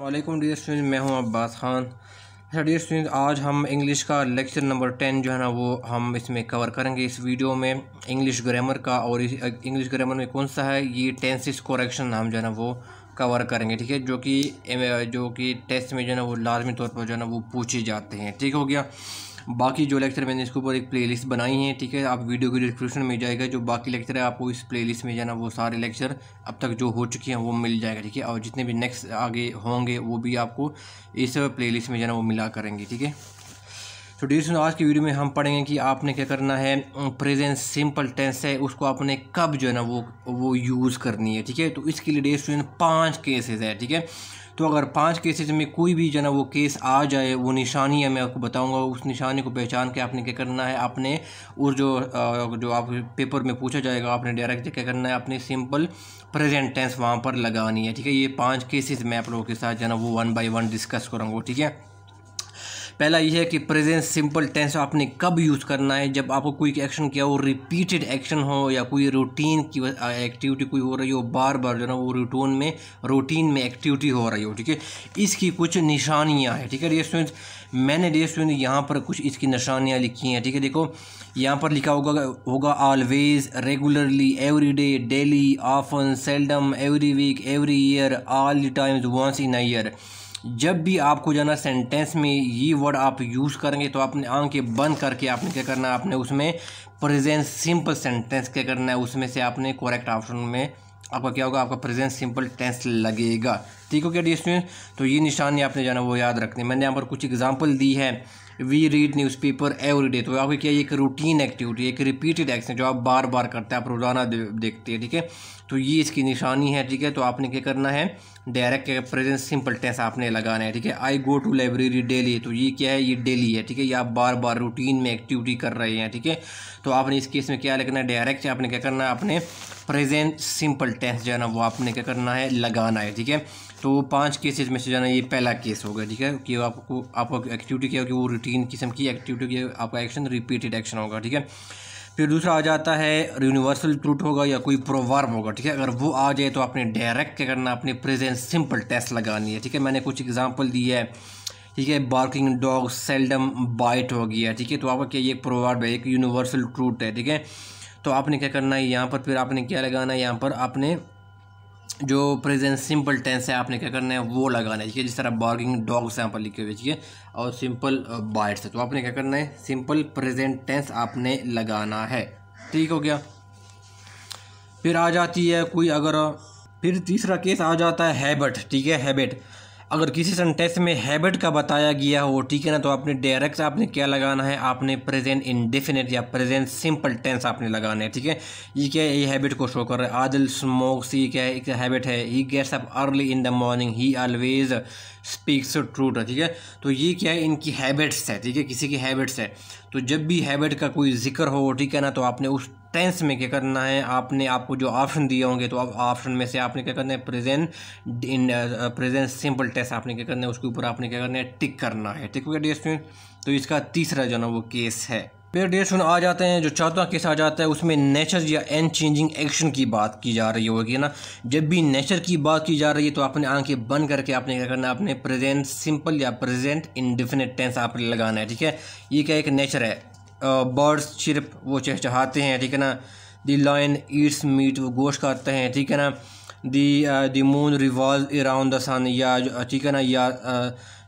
वालेकुम dear student मैं हूं अब्बास ख़ान अच्छा डियर स्टूडेंट आज हम इंग्लिश का लेक्चर नंबर टेन जो है ना वो हम इसमें कवर करेंगे इस वीडियो में इंग्लिश ग्रामर का और इस इंग्लिश ग्रामर में कौन सा है ये टेंसिस कोरेक्शन हम जो है ना वो कवर करेंगे ठीक है जो कि जो कि टेस्ट में जो है ना वो लाजमी तौर पर जो है ना वो पूछे जाते हैं ठीक हो गया बाकी जो लेक्चर मैंने इसके ऊपर एक प्लेलिस्ट बनाई है ठीक है आप वीडियो के डिस्क्रिप्शन में जाएगा जो बाकी लेक्चर है आपको इस प्लेलिस्ट में जाना वो सारे लेक्चर अब तक जो हो चुके हैं वो मिल जाएगा ठीक है और जितने भी नेक्स्ट आगे होंगे वो भी आपको इस प्ले में जाना वो मिला करेंगे ठीक है तो डी आज की वीडियो में हम पढ़ेंगे कि आपने क्या करना है प्रेजेंट सिंपल टेंस है उसको आपने कब जो है ना वो वो यूज़ करनी है ठीक है तो इसके लिए डी स्टूडेंट पाँच केसेस है ठीक है तो अगर पाँच केसेज में कोई भी जना वो केस आ जाए वो निशानी है मैं आपको बताऊँगा उस निशानी को पहचान के आपने क्या करना है आपने और जो जो आप पेपर में पूछा जाएगा आपने डायरेक्ट क्या करना है अपने सिंपल प्रेजेंट टेंस वहाँ पर लगानी है ठीक है ये पाँच केसेज मैं आप लोगों के साथ जो वो वन बाई वन डिस्कस करूँगा ठीक है पहला ये है कि प्रेजेंट सिंपल टेंस आपने कब यूज़ करना है जब आपको कोई एक्शन किया हो रिपीटेड एक्शन हो या कोई रूटीन की एक्टिविटी कोई हो रही हो बार बार जो ना वो रूटीन में रूटीन में एक्टिविटी हो रही हो ठीक है इसकी कुछ निशानियाँ हैं ठीक है डियर स्टूडेंट्स मैंने डियर स्टूडेंट यहाँ पर कुछ इसकी निशानियाँ लिखी हैं ठीक है देखो यहाँ पर लिखा होगा होगा always regularly every day daily often seldom every week every year all the times once in a year जब भी आपको जाना सेंटेंस में ये वर्ड आप यूज़ करेंगे तो आपने आंखें बंद करके आपने क्या करना है आपने उसमें प्रेजेंट सिंपल सेंटेंस क्या करना है उसमें से आपने करेक्ट ऑप्शन में आपका क्या होगा आपका प्रेजेंट सिंपल टेंस लगेगा ठीक हो डी डिस्टूडेंट तो ये निशानी आपने जाना वो याद रखनी मैंने यहाँ पर कुछ एग्जाम्पल दी है we read newspaper every day तो आपकी क्या एक रूटीन एक्टिविटी एक रिपीटेड एक्शन जो आप बार बार करते हैं आप रोज़ाना देखते हैं ठीक है तो ये इसकी निशानी है ठीक है तो आपने क्या करना है डायरेक्ट प्रेजेंट सिंपल टेंस आपने लगाना है ठीक है I go to library daily तो ये क्या है ये डेली है ठीक है ये आप बार बार रूटीन में एक्टिविटी कर रहे हैं ठीक है तो आपने इस केस में क्या लिखना है डायरेक्ट आपने क्या करना है आपने प्रेजेंट सिंपल टेंस जो है ना वो आपने क्या करना है लगाना है ठीक है तो वो पाँच केसेस में से जाना ये पहला केस होगा ठीक है कि आपको आपको एक्टिविटी क्या होगी वो रूटीन किस्म की एक्टिविटी की आपका एक्शन रिपीटेड एक्शन होगा ठीक है फिर दूसरा आ जाता है यूनिवर्सल ट्रूट होगा या कोई प्रोवर्ब होगा ठीक है अगर वो आ जाए तो आपने डायरेक्ट क्या करना अपने प्रेजेंस सिंपल टेस्ट लगानी है ठीक है मैंने कुछ एग्जाम्पल दी है ठीक है बार्किंग डॉग सेल्डम बाइट हो गया ठीक है तो आपका क्या ये प्रोवर्ब है एक यूनिवर्सल ट्रूट है ठीक है तो आपने क्या करना है यहाँ पर फिर आपने क्या लगाना है यहाँ पर आपने जो प्रेजेंट सिंपल टेंस है आपने क्या करना है वो लगाना है ठीक है जिस तरह बार्गिंग डॉग्स यहाँ पर लिखे हुए ठीक है और सिंपल बाइट्स uh, है तो आपने क्या करना है सिंपल प्रेजेंट टेंस आपने लगाना है ठीक हो गया फिर आ जाती है कोई अगर फिर तीसरा केस आ जाता है हैबिट ठीक है हैबिट अगर किसी सेंटेंस में हैबिट का बताया गया हो ठीक है ना तो आपने डायरेक्ट आपने क्या लगाना है आपने प्रेजेंट इनडेफिनेट या प्रेजेंट सिंपल टेंस आपने लगाना है ठीक है ये क्या है ये हैबिट को शो कर रहा है आदिल स्मोक्स ये क्या है एक हैबिट है he gets up early in the morning he always speaks truth ठीक है तो ये क्या है इनकी हैबिट्स है ठीक है किसी की हैबिट्स है तो जब भी हैबिट का कोई जिक्र हो ठीक है ना तो आपने उस टेंस में क्या करना है आपने आपको जो ऑप्शन दिए होंगे तो अब ऑप्शन में से आपने क्या करना है प्रेजेंट इन प्रेजेंट सिंपल टेस्ट आपने क्या करना है उसके ऊपर आपने क्या करना है टिक करना है ठीक हो गया डियर तो इसका तीसरा जो ना वो केस है फिर डेढ़ सुन आ जाते हैं जो चौथा केस आ जाता है उसमें नेचर या एन चेंजिंग एक्शन की बात की जा रही होगी ना जब भी नेचर की बात की जा रही है तो आपने आंखें बंद करके आपने क्या करना है अपने प्रेजेंट सिंपल या प्रेजेंट डिफिनेट टेंस आपने लगाना है ठीक है ये क्या एक नेचर है बर्ड्स चिरप वो चहचहाते हैं ठीक है ना दी लाइन ईट्स मीट वो गोश्त खाते हैं ठीक है ना the the moon revolve around the sun या ठीक है ना या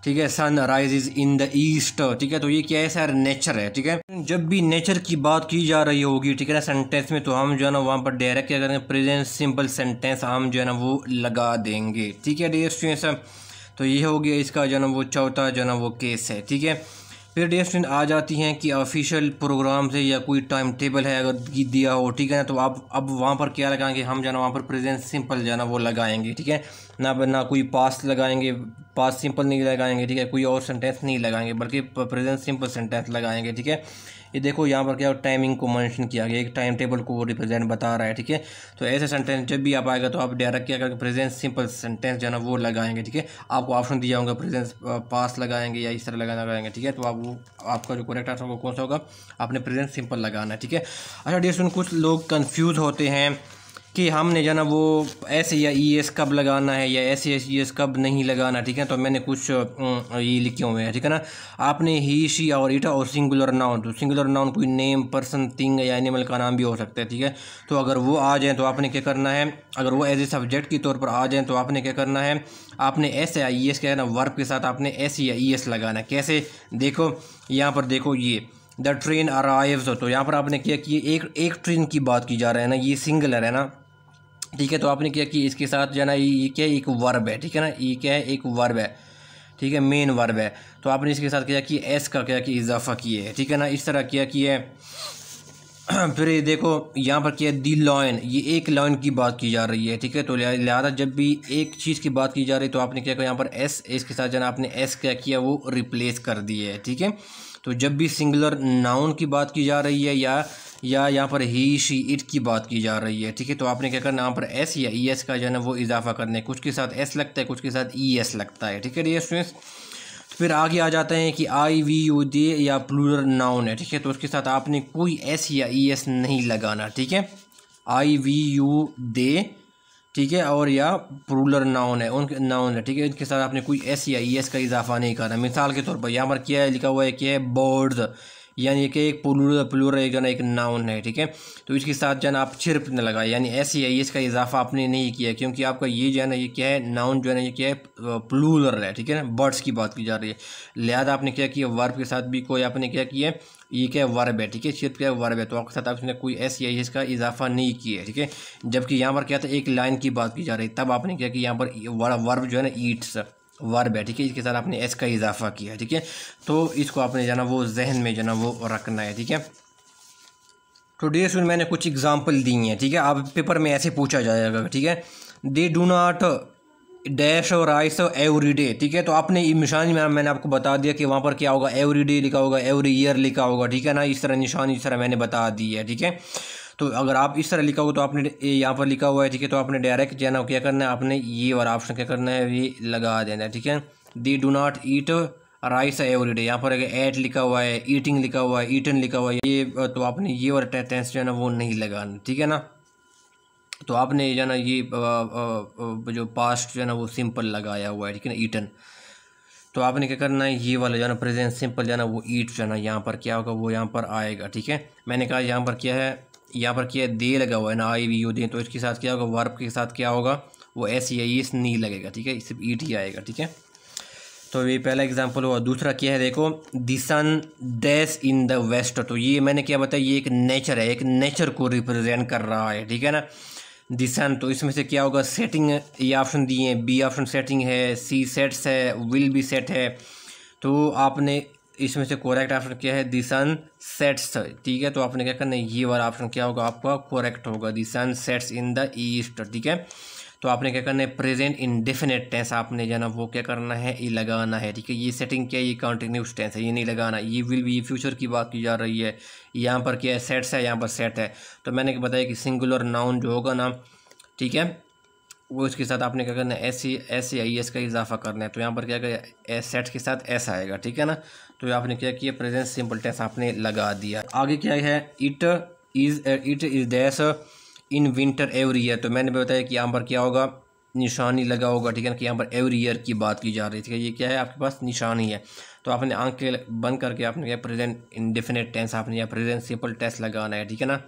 ठीक है sun rise in the east ठीक है तो ये क्या है सर नेचर है ठीक है जब भी नेचर की बात की जा रही होगी ठीक है ना सेंटेंस में तो हम जो है ना वहाँ पर डायरेक्ट क्या करेंगे प्रेजेंट सिंपल सेंटेंस हम जो है ना वो लगा देंगे ठीक है डियर स्टूडेंट्स तो ये हो गया इसका जो है ना वो चौथा जो है ना वो केस है ठीक है फिर डी स्टूडेंट आ जाती हैं कि ऑफिशियल प्रोग्राम से या कोई टाइम टेबल है अगर दिया हो ठीक है ना तो आप अब वहाँ पर क्या लगाएंगे हम जाना वहाँ पर प्रेजेंस सिंपल जाना वो लगाएंगे ठीक है ना ना कोई पास लगाएंगे पास सिंपल नहीं लगाएंगे ठीक है कोई और सेंटेंस नहीं लगाएंगे बल्कि प्रेजेंस सिंपल सेंटेंस लगाएंगे ठीक है ये देखो यहाँ पर क्या टाइमिंग को मैंशन किया गया एक टाइम टेबल को वो रिप्रेजेंट बता रहा है ठीक है तो ऐसे सेंटेंस जब भी आप आएगा तो आप डायरेक्ट क्या करके प्रेजेंस सिंपल सेंटेंस जो है ना वो लगाएंगे ठीक है आपको ऑप्शन दिया होगा प्रेजेंस पास लगाएंगे या इस तरह लगाना लगाएंगे ठीक है तो आप वो आपका जो करेक्ट आंसर होगा कौन सा होगा आपने प्रेजेंस सिंपल लगाना है ठीक है अच्छा डियर कुछ लोग कन्फ्यूज़ होते हैं कि हमने जाना वो एस या ई e एस कब लगाना है या एस एस ई एस कब नहीं लगाना ठीक है तो मैंने कुछ ये लिखे हुए हैं ठीक है ना आपने ही शी और इटा और सिंगुलर नाउन तो सिंगुलर नाउन कोई नेम पर्सन थिंग या एनिमल का नाम भी हो सकता है ठीक है तो अगर वो आ जाएँ तो आपने क्या करना है अगर वो एज ए सब्जेक्ट के तौर पर आ जाएँ तो आपने क्या करना है आपने एस या ई e एस क्या है ना वर्ब के साथ आपने एस या ई e एस लगाना है कैसे देखो यहाँ पर देखो ये द ट्रेन अराइव तो यहाँ पर आपने किया कि एक एक ट्रेन की बात की जा रहा है ना ये सिंगलर है ना ठीक है तो आपने किया कि इसके साथ जो है ना ये क्या है एक वर्ब है ठीक है ना ये क्या है एक वर्ब है ठीक है मेन वर्ब है तो आपने इसके साथ किया कि एस का क्या कि इजाफा किया है ठीक है ना इस तरह किया कि है फिर ये देखो यहाँ पर किया दी लॉइन ये एक लॉइन की बात की जा रही है ठीक है तो लिहाजा जब भी एक चीज़ की बात की जा रही है तो आपने क्या किया यहाँ पर एस इसके साथ जो है आपने एस क्या किया वो रिप्लेस कर दी है ठीक है तो जब भी सिंगुलर नाउन की बात की जा रही है या या यहाँ पर ही शी इट की बात की जा रही है ठीक है तो आपने क्या करना यहाँ पर एस या ई एस का जो है ना वो इजाफा करने कुछ के साथ एस लगता है कुछ के साथ ई एस लगता है ठीक है डियर स्टूडेंट्स तो फिर आगे आ जाते हैं कि आई वी यू दे या प्लूरल नाउन है ठीक है तो उसके साथ आपने कोई एस या ई एस नहीं लगाना ठीक है आई वी यू दे ठीक है और या प्रूलर नाउन है उनके नाउन है ठीक है इनके साथ आपने कोई एस या ई एस का इजाफा नहीं करना मिसाल के तौर पर यहाँ पर क्या है लिखा हुआ है क्या है बर्ड्स यानी कि एक पुलूर प्लूरल एक एक नाउन है ठीक है तो इसके साथ जो आप छिरप न लगाए यानी एस है इसका इजाफा आपने नहीं किया क्योंकि आपका ये जो है ना ये क्या है नाउन जो है ना ये क्या है प्लूलर है ठीक है ना बर्ड्स की बात की जा रही है लिहाजा आपने क्या किया वर्ब के साथ भी कोई आपने क्या किया ये क्या वर्ब है ठीक है सिर्फ क्या वर्ब है तो आपके साथ आपने कोई एस या इसका इजाफा नहीं किया है ठीक है जबकि यहाँ पर क्या था एक लाइन की बात की जा रही तब आपने क्या कि यहाँ पर वर्ब जो है ना ईट्स वर्ब है ठीक है इसके साथ आपने एस का इजाफा किया है ठीक है तो इसको आपने जाना वो जहन में जाना वो रखना है ठीक है तो डेयर सुन मैंने कुछ एग्जाम्पल दी हैं ठीक है आप पेपर में ऐसे पूछा जाएगा ठीक है दे डू नाट डैश और राइस एवरी डे ठीक है तो आपने निशानी में मैंने आपको बता दिया कि वहाँ पर क्या होगा एवरी डे लिखा होगा एवरी ईयर लिखा होगा ठीक है ना इस तरह निशानी इस तरह मैंने बता दी है ठीक है तो अगर आप इस तरह लिखा हो तो आपने यहाँ पर लिखा हुआ है ठीक है तो आपने डायरेक्ट जाना क्या करना है आपने ये और ऑप्शन क्या करना है ये लगा देना है ठीक है they do not eat rice every day यहाँ पर एट लिखा हुआ है ईटिंग लिखा हुआ है ईटन लिखा हुआ है ये तो आपने ये और टेंस जो है ना वो नहीं लगाना ठीक है ना तो आपने जो है ना ये जो पास्ट जो है ना वो सिंपल लगाया हुआ है ठीक है ना ईटन तो आपने क्या करना है ये वाला जो है ना प्रेजेंट सिंपल जो है ना वो ईट जो है ना यहाँ पर क्या होगा वो यहाँ पर आएगा ठीक है मैंने कहा यहाँ पर क्या है यहाँ पर क्या है दे लगा हुआ है ना आई वी यू दे तो इसके साथ क्या होगा वर्ब के साथ क्या होगा वो एस या ये नी लगेगा ठीक है सिर्फ ईट ही आएगा ठीक है तो ये पहला एग्जाम्पल हुआ दूसरा क्या है देखो the sun dash in the west तो ये मैंने क्या बताया ये एक नेचर है एक नेचर को रिप्रेजेंट कर रहा है ठीक है ना दिसन तो इसमें से क्या होगा सेटिंग ये ऑप्शन दिए हैं बी ऑप्शन सेटिंग है सी सेट्स है विल भी सेट है तो आपने इसमें से कोरेक्ट ऑप्शन क्या है दिसन सेट्स ठीक है तो आपने क्या करना है ये वाला ऑप्शन क्या होगा आपका कोरेक्ट होगा दिसन सेट्स इन द ईस्ट ठीक है तो आपने क्या करना है प्रेजेंट इन डेफिनेट टेंस आपने जो ना वो क्या करना है ये लगाना है ठीक है ये सेटिंग क्या है ये कॉन्टीन्यूस टेंस है ये नहीं लगाना ये विल भी फ्यूचर की बात की जा रही है यहाँ पर क्या है सेट्स है यहाँ पर सेट है तो मैंने बताया कि सिंगुलर नाउन जो होगा ना ठीक है वो इसके साथ आपने क्या करना है ऐसी ऐसे आई एस का इजाफा करना है तो यहाँ पर क्या करें सेट के साथ ऐसा आएगा ठीक है ना तो आपने क्या किया प्रेजेंट सिंपल टेंस आपने लगा दिया आगे क्या है it is it is dash in winter every year तो मैंने बताया कि यहाँ पर क्या होगा निशानी लगा होगा ठीक है ना कि यहाँ पर एवरी ईयर की बात की जा रही थी ये क्या है आपके पास निशानी है तो आपने आंखें बंद करके आपने क्या प्रेजेंट डिफिनेट टेंस आपने यहाँ प्रेजेंट सिंपल टेंस लगाना है ठीक है ना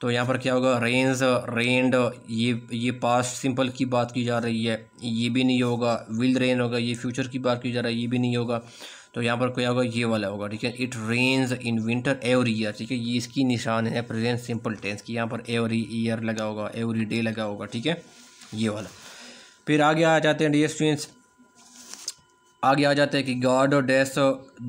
तो यहाँ पर क्या होगा रेंज रेंड ये ये पास्ट सिंपल की बात की जा रही है ये भी नहीं होगा विल रेन होगा ये फ्यूचर की बात की जा रही है ये भी नहीं होगा तो यहाँ पर क्या होगा ये वाला होगा ठीक है it rains in winter every year ठीक है ये इसकी निशान है प्रेजेंट सिंपल टेंस की यहाँ पर एवरी ईयर लगा होगा एवरी डे लगा होगा ठीक है ये वाला फिर आगे आ जाते हैं डी स्टूडेंट्स आगे आ जाते हैं कि गॉड और dash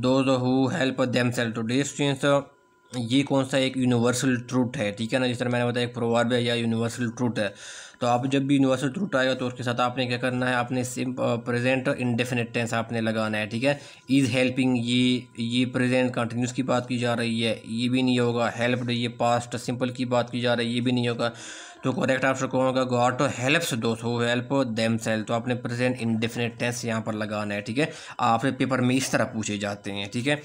those who help themselves तो डी स्टूडेंट्स ये कौन सा एक यूनिवर्सल ट्रूथ है ठीक है ना जिस तरह मैंने बताया एक प्रोवर्ब है या यूनिवर्सल ट्रूथ है तो आप जब भी यूनिवर्सल ट्रूट आएगा तो उसके साथ आपने क्या करना है आपने सिम प्रेजेंट इंडेफिनेट टेंस आपने लगाना है ठीक है इज़ हेल्पिंग ये ये प्रेजेंट कंटिन्यूस की बात की जा रही है ये भी नहीं होगा हेल्प्ड ये पास्ट सिंपल की बात की जा रही है ये भी नहीं होगा तो करेक्ट आंसर सको होगा गॉड टू हेल्प्स दोस्त हो हेल्प देम सेल तो आपने प्रेजेंट इंडेफिनेट टेंस यहाँ पर लगाना है ठीक है आपके पेपर में इस तरह पूछे जाते हैं ठीक है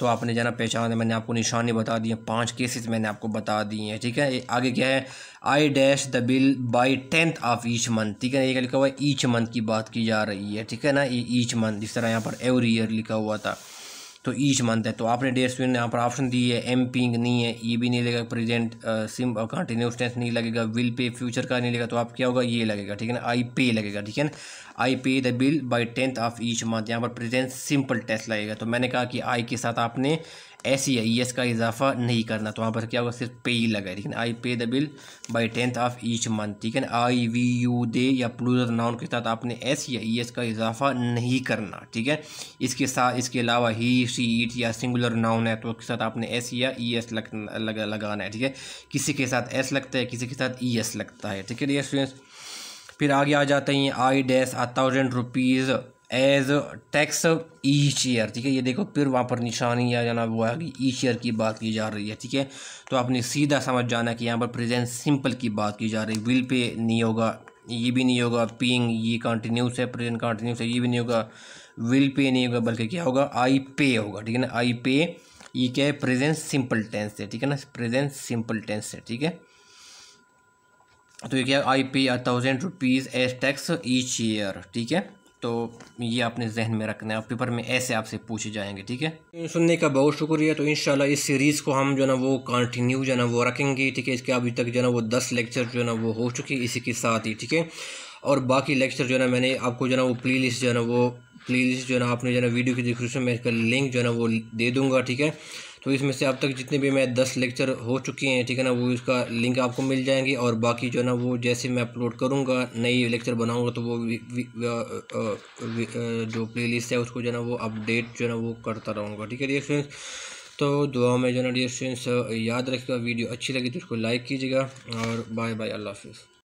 तो आपने जाना पहचान है मैंने आपको निशानी बता दिए पाँच केसेस मैंने आपको बता दिए हैं ठीक है आगे क्या है I dash the bill by tenth of each month ठीक है ये क्या लिखा हुआ है ईच मंथ की बात की जा रही है ठीक है ना ये ईच मंथ जिस तरह यहाँ पर एवरी ईयर लिखा हुआ था तो ईच मंथ है तो आपने डेट में यहाँ पर ऑप्शन दी है एम पिंग नहीं है ये भी नहीं लगेगा प्रेजेंट सिम कंटिन्यूस टेंस नहीं लगेगा विल पे फ्यूचर का नहीं लगेगा तो आप क्या होगा ये लगेगा ठीक है ना आई पे लगेगा ठीक है ना I pay the bill by tenth of each month यहाँ पर प्रेजेंट सिंपल टेस्ट लगेगा तो मैंने कहा कि आई के साथ आपने ऐसी है ई एस का इजाफा नहीं करना तो वहाँ पर क्या होगा सिर्फ पे ही लगा ठीक है I pay the bill by tenth of each month ठीक है आई वी यू दे या प्लूर नाउन के साथ आपने ऐसी या ई एस का इजाफा नहीं करना ठीक है इसके साथ इसके अलावा ही सी ईट या सिंगुलर नाउन है तो उसके साथ आपने एस या ई e एस लग, लग, लगाना है ठीक है किसी के साथ एस लगता है किसी के साथ ई e एस लगता है ठीक है स्टूडेंट्स तो फिर आगे आ जाते हैं I dash a thousand rupees as tax each year ठीक है ये देखो फिर वहाँ पर निशानी या जाना वो है कि ईच ईयर की बात की जा रही है ठीक है तो आपने सीधा समझ जाना कि यहाँ पर प्रेजेंट सिंपल की बात की जा रही है विल पे नहीं होगा ये भी नहीं होगा पीइंग ये कंटिन्यूस है प्रेजेंट कंटिन्यूस है ये भी नहीं होगा विल पे नहीं होगा बल्कि क्या होगा आई पे होगा ठीक है ना आई पे ये क्या है प्रेजेंट सिंपल टेंस है ठीक है ना प्रेजेंट सिंपल टेंस है ठीक है तो ये क्या I pay thousand rupees as tax each year ठीक है तो ये आपने जहन में रखना है पेपर में ऐसे आपसे पूछे जाएंगे ठीक है सुनने का बहुत शुक्रिया तो इंशाल्लाह इस सीरीज़ को हम जो ना वो कंटिन्यू जो ना वो रखेंगे ठीक है इसके अभी तक जो ना वो दस लेक्चर जो ना वो हो चुकी इसी के साथ ही ठीक है और बाकी लेक्चर जो ना मैंने आपको जो ना वो प्ले लिस्ट जो ना वो प्ले लिस्ट जो ना आपने जो ना वीडियो के डिस्क्रिप्शन में इसका लिंक जो ना वो दे दूँगा ठीक है तो इसमें से अब तक जितने भी मैं दस लेक्चर हो चुके हैं ठीक है ना वो इसका लिंक आपको मिल जाएंगे और बाकी जो है ना वो जैसे मैं अपलोड करूँगा नई लेक्चर बनाऊँगा तो वो जो प्ले लिस्ट है उसको जो है ना वो अपडेट जो है ना वो करता रहूँगा ठीक है डी फ्रेंड्स तो दुआ में जो है ना डी फ्रेंड्स याद रखिएगा वीडियो अच्छी लगी तो उसको लाइक कीजिएगा और बाय बाय अल्लाह हाफिज़